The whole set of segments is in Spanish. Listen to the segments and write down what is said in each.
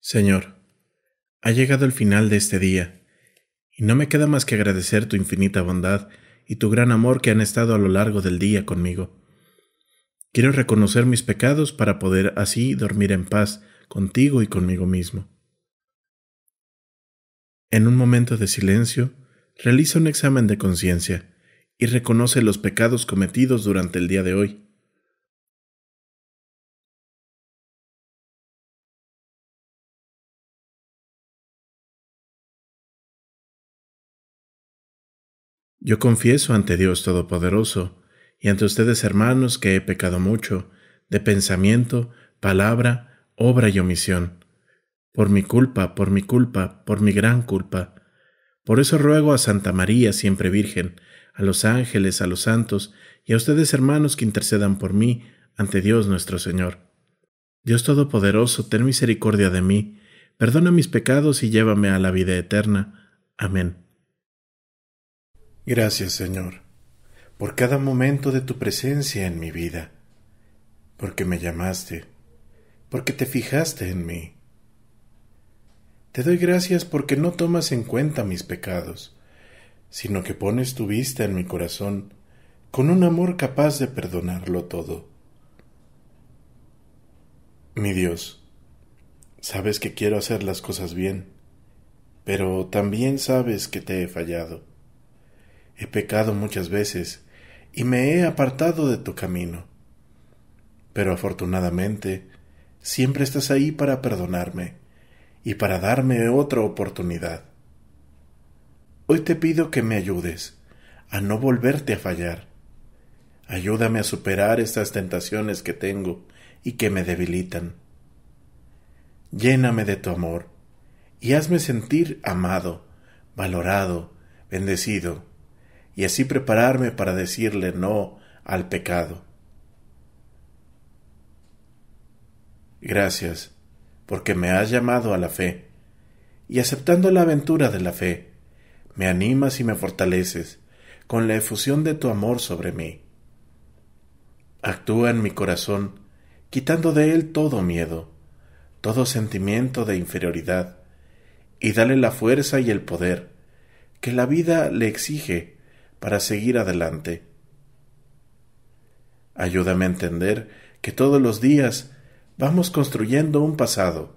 Señor, ha llegado el final de este día, y no me queda más que agradecer tu infinita bondad y tu gran amor que han estado a lo largo del día conmigo. Quiero reconocer mis pecados para poder así dormir en paz contigo y conmigo mismo. En un momento de silencio, realiza un examen de conciencia y reconoce los pecados cometidos durante el día de hoy. Yo confieso ante Dios Todopoderoso y ante ustedes hermanos que he pecado mucho, de pensamiento, palabra, obra y omisión. Por mi culpa, por mi culpa, por mi gran culpa. Por eso ruego a Santa María, siempre Virgen, a los ángeles, a los santos, y a ustedes hermanos que intercedan por mí ante Dios nuestro Señor. Dios Todopoderoso, ten misericordia de mí, perdona mis pecados y llévame a la vida eterna. Amén. Gracias, Señor, por cada momento de tu presencia en mi vida, porque me llamaste porque te fijaste en mí. Te doy gracias porque no tomas en cuenta mis pecados, sino que pones tu vista en mi corazón con un amor capaz de perdonarlo todo. Mi Dios, sabes que quiero hacer las cosas bien, pero también sabes que te he fallado. He pecado muchas veces y me he apartado de tu camino. Pero afortunadamente, siempre estás ahí para perdonarme y para darme otra oportunidad. Hoy te pido que me ayudes a no volverte a fallar. Ayúdame a superar estas tentaciones que tengo y que me debilitan. Lléname de tu amor y hazme sentir amado, valorado, bendecido, y así prepararme para decirle no al pecado. Gracias, porque me has llamado a la fe, y aceptando la aventura de la fe, me animas y me fortaleces con la efusión de tu amor sobre mí. Actúa en mi corazón, quitando de él todo miedo, todo sentimiento de inferioridad, y dale la fuerza y el poder que la vida le exige para seguir adelante. Ayúdame a entender que todos los días vamos construyendo un pasado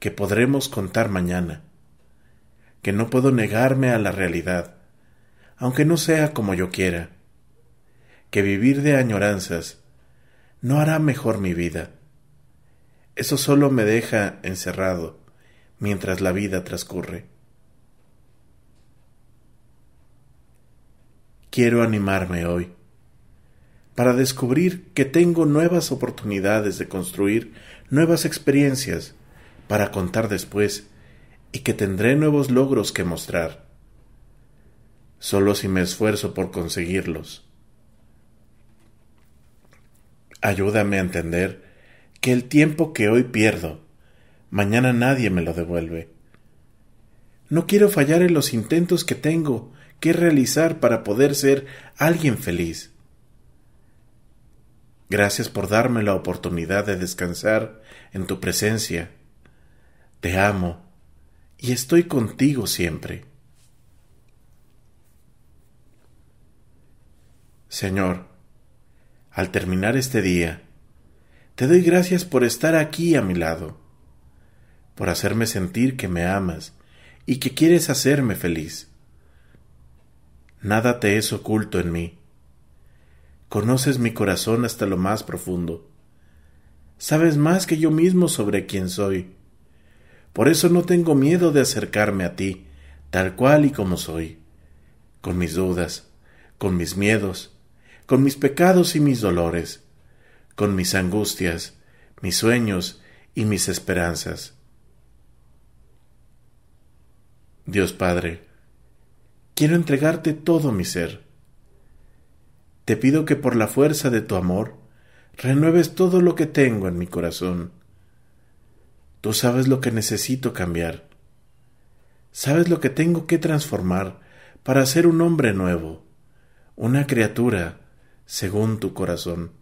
que podremos contar mañana, que no puedo negarme a la realidad, aunque no sea como yo quiera, que vivir de añoranzas no hará mejor mi vida. Eso solo me deja encerrado mientras la vida transcurre. Quiero animarme hoy para descubrir que tengo nuevas oportunidades de construir nuevas experiencias para contar después y que tendré nuevos logros que mostrar, solo si me esfuerzo por conseguirlos. Ayúdame a entender que el tiempo que hoy pierdo, mañana nadie me lo devuelve. No quiero fallar en los intentos que tengo que realizar para poder ser alguien feliz. Gracias por darme la oportunidad de descansar en tu presencia. Te amo y estoy contigo siempre. Señor, al terminar este día, te doy gracias por estar aquí a mi lado, por hacerme sentir que me amas y que quieres hacerme feliz. Nada te es oculto en mí. Conoces mi corazón hasta lo más profundo. Sabes más que yo mismo sobre quién soy. Por eso no tengo miedo de acercarme a ti, tal cual y como soy, con mis dudas, con mis miedos, con mis pecados y mis dolores, con mis angustias, mis sueños y mis esperanzas. Dios Padre, quiero entregarte todo mi ser te pido que por la fuerza de tu amor renueves todo lo que tengo en mi corazón. Tú sabes lo que necesito cambiar. Sabes lo que tengo que transformar para ser un hombre nuevo, una criatura según tu corazón.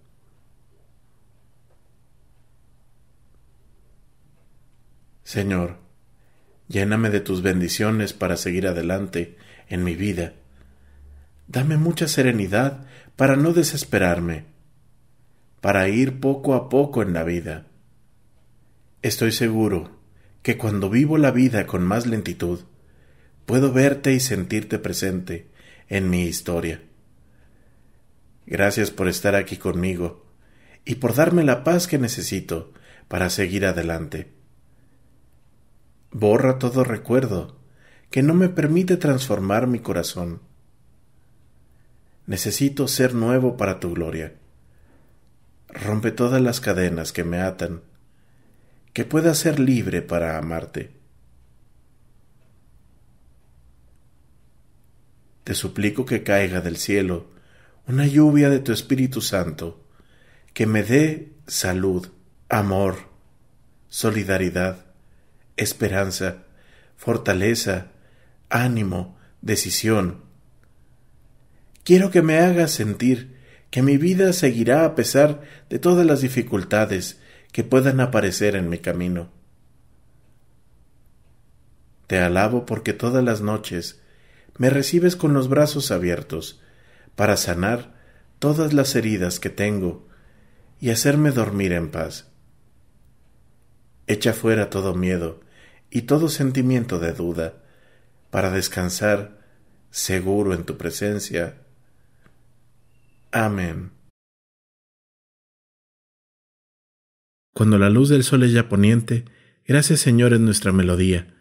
Señor, lléname de tus bendiciones para seguir adelante en mi vida. Dame mucha serenidad para no desesperarme, para ir poco a poco en la vida. Estoy seguro que cuando vivo la vida con más lentitud, puedo verte y sentirte presente en mi historia. Gracias por estar aquí conmigo y por darme la paz que necesito para seguir adelante. Borra todo recuerdo que no me permite transformar mi corazón Necesito ser nuevo para tu gloria. Rompe todas las cadenas que me atan, que pueda ser libre para amarte. Te suplico que caiga del cielo una lluvia de tu Espíritu Santo, que me dé salud, amor, solidaridad, esperanza, fortaleza, ánimo, decisión, Quiero que me hagas sentir que mi vida seguirá a pesar de todas las dificultades que puedan aparecer en mi camino. Te alabo porque todas las noches me recibes con los brazos abiertos para sanar todas las heridas que tengo y hacerme dormir en paz. Echa fuera todo miedo y todo sentimiento de duda para descansar seguro en tu presencia Amén. Cuando la luz del sol es ya poniente, gracias Señor es nuestra melodía.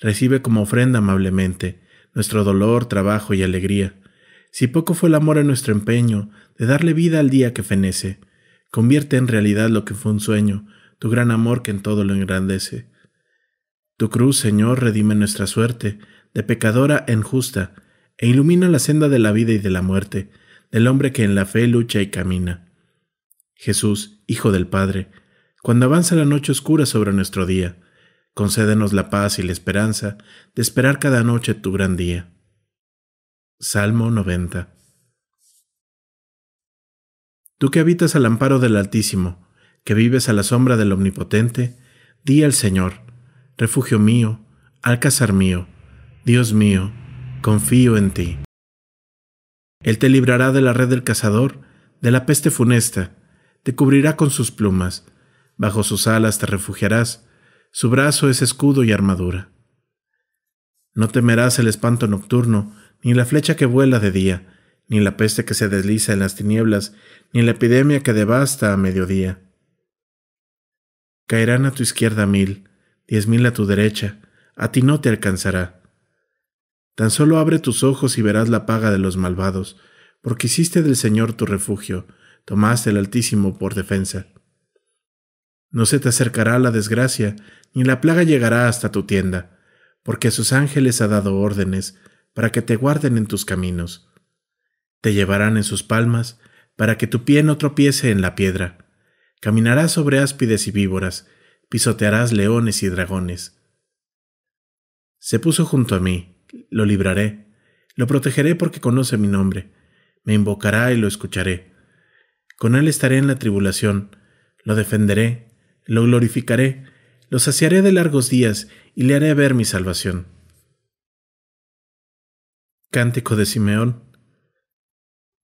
Recibe como ofrenda amablemente nuestro dolor, trabajo y alegría. Si poco fue el amor en nuestro empeño de darle vida al día que fenece, convierte en realidad lo que fue un sueño, tu gran amor que en todo lo engrandece. Tu cruz, Señor, redime nuestra suerte, de pecadora en justa, e ilumina la senda de la vida y de la muerte, el hombre que en la fe lucha y camina. Jesús, Hijo del Padre, cuando avanza la noche oscura sobre nuestro día, concédenos la paz y la esperanza de esperar cada noche tu gran día. Salmo 90. Tú que habitas al amparo del Altísimo, que vives a la sombra del Omnipotente, di al Señor, refugio mío, alcázar mío, Dios mío, confío en ti. Él te librará de la red del cazador, de la peste funesta, te cubrirá con sus plumas, bajo sus alas te refugiarás, su brazo es escudo y armadura. No temerás el espanto nocturno, ni la flecha que vuela de día, ni la peste que se desliza en las tinieblas, ni la epidemia que devasta a mediodía. Caerán a tu izquierda mil, diez mil a tu derecha, a ti no te alcanzará. Tan solo abre tus ojos y verás la paga de los malvados, porque hiciste del Señor tu refugio, tomaste el Altísimo por defensa. No se te acercará la desgracia, ni la plaga llegará hasta tu tienda, porque sus ángeles ha dado órdenes para que te guarden en tus caminos. Te llevarán en sus palmas, para que tu pie no tropiece en la piedra. Caminarás sobre áspides y víboras, pisotearás leones y dragones. Se puso junto a mí, lo libraré. Lo protegeré porque conoce mi nombre. Me invocará y lo escucharé. Con él estaré en la tribulación. Lo defenderé. Lo glorificaré. Lo saciaré de largos días y le haré ver mi salvación. Cántico de Simeón.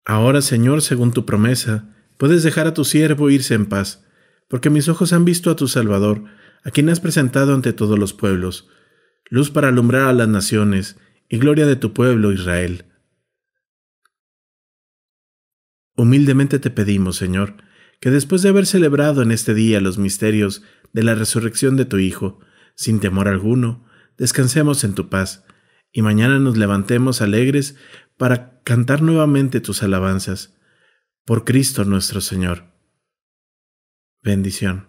Ahora, Señor, según tu promesa, puedes dejar a tu siervo irse en paz, porque mis ojos han visto a tu Salvador, a quien has presentado ante todos los pueblos, luz para alumbrar a las naciones, y gloria de tu pueblo Israel. Humildemente te pedimos, Señor, que después de haber celebrado en este día los misterios de la resurrección de tu Hijo, sin temor alguno, descansemos en tu paz, y mañana nos levantemos alegres para cantar nuevamente tus alabanzas. Por Cristo nuestro Señor. Bendición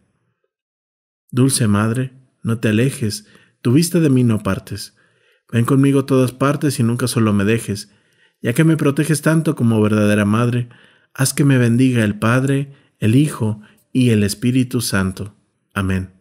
Dulce Madre, no te alejes, tu vista de mí no partes. Ven conmigo todas partes y nunca solo me dejes, ya que me proteges tanto como verdadera Madre, haz que me bendiga el Padre, el Hijo y el Espíritu Santo. Amén.